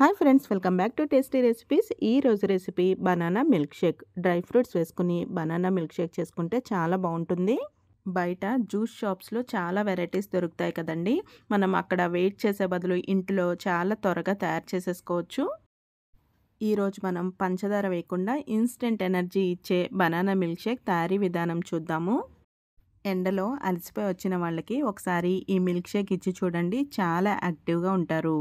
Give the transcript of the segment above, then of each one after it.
hi friends welcome back to tasty recipes ఈ రోజు recipe banana milk shake dry fruits వేసుకుని banana milk shake చేసుకుంటే చాలా బాగుంటుంది బయట జ్యూస్ షాప్స్లో చాలా వెరైటీస్ దొరుకుతాయి కదండి మనం అక్కడ వెయిట్ చేసే బదులు ఇంట్లో చాలా త్వరగా తయారు చేసేసుకోవచ్చు ఈరోజు మనం పంచదార వేయకుండా ఇన్స్టెంట్ ఎనర్జీ ఇచ్చే బనానా మిల్క్ షేక్ తయారీ విధానం చూద్దాము ఎండలో అలసిపోయి వచ్చిన వాళ్ళకి ఒకసారి ఈ మిల్క్ షేక్ ఇచ్చి చూడండి చాలా యాక్టివ్గా ఉంటారు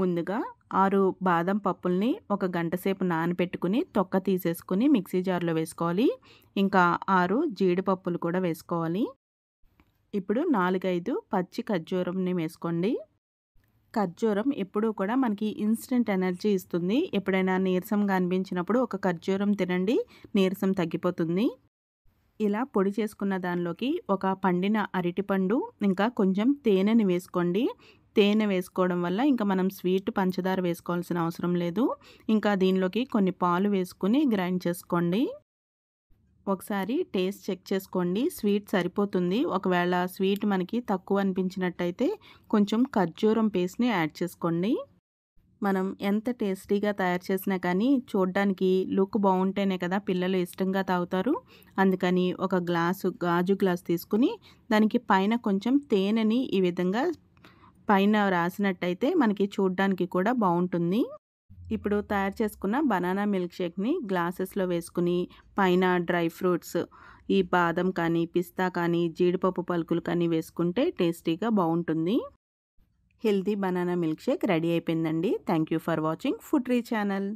ముందుగా ఆరు బాదం పప్పుల్ని ఒక గంట సేపు నానబెట్టుకుని తొక్క తీసేసుకుని మిక్సీ జార్లో వేసుకోవాలి ఇంకా ఆరు జీడిపప్పులు కూడా వేసుకోవాలి ఇప్పుడు నాలుగైదు పచ్చి ఖర్జూరంని వేసుకోండి ఖర్జూరం ఎప్పుడూ కూడా మనకి ఇన్స్టెంట్ ఎనర్జీ ఇస్తుంది ఎప్పుడైనా నీరసంగా అనిపించినప్పుడు ఒక ఖర్జూరం తినండి నీరసం తగ్గిపోతుంది ఇలా పొడి చేసుకున్న దానిలోకి ఒక పండిన అరటిపండు ఇంకా కొంచెం తేనెని వేసుకోండి తేనె వేసుకోవడం వల్ల ఇంకా మనం స్వీట్ పంచదార వేసుకోవాల్సిన అవసరం లేదు ఇంకా దీనిలోకి కొన్ని పాలు వేసుకుని గ్రైండ్ చేసుకోండి ఒకసారి టేస్ట్ చెక్ చేసుకోండి స్వీట్ సరిపోతుంది ఒకవేళ స్వీట్ మనకి తక్కువ అనిపించినట్టయితే కొంచెం ఖర్జూరం పేస్ట్ని యాడ్ చేసుకోండి మనం ఎంత టేస్టీగా తయారు చేసినా కానీ చూడ్డానికి లుక్ బాగుంటేనే కదా పిల్లలు ఇష్టంగా తాగుతారు అందుకని ఒక గ్లాసు గాజు గ్లాస్ తీసుకుని దానికి పైన కొంచెం తేనెని ఈ విధంగా పైన రాసినట్టయితే మనకి చూడ్డానికి కూడా బాగుంటుంది ఇప్పుడు తయారు చేసుకున్న బనానా మిల్క్ షేక్ని గ్లాసెస్లో వేసుకుని పైన డ్రై ఫ్రూట్స్ ఈ బాదం కానీ పిస్తా కానీ జీడిపప్పు పలుకులు కానీ వేసుకుంటే టేస్టీగా బాగుంటుంది healthy banana milk shake ready అయిపోయిందండి thank you for watching food re channel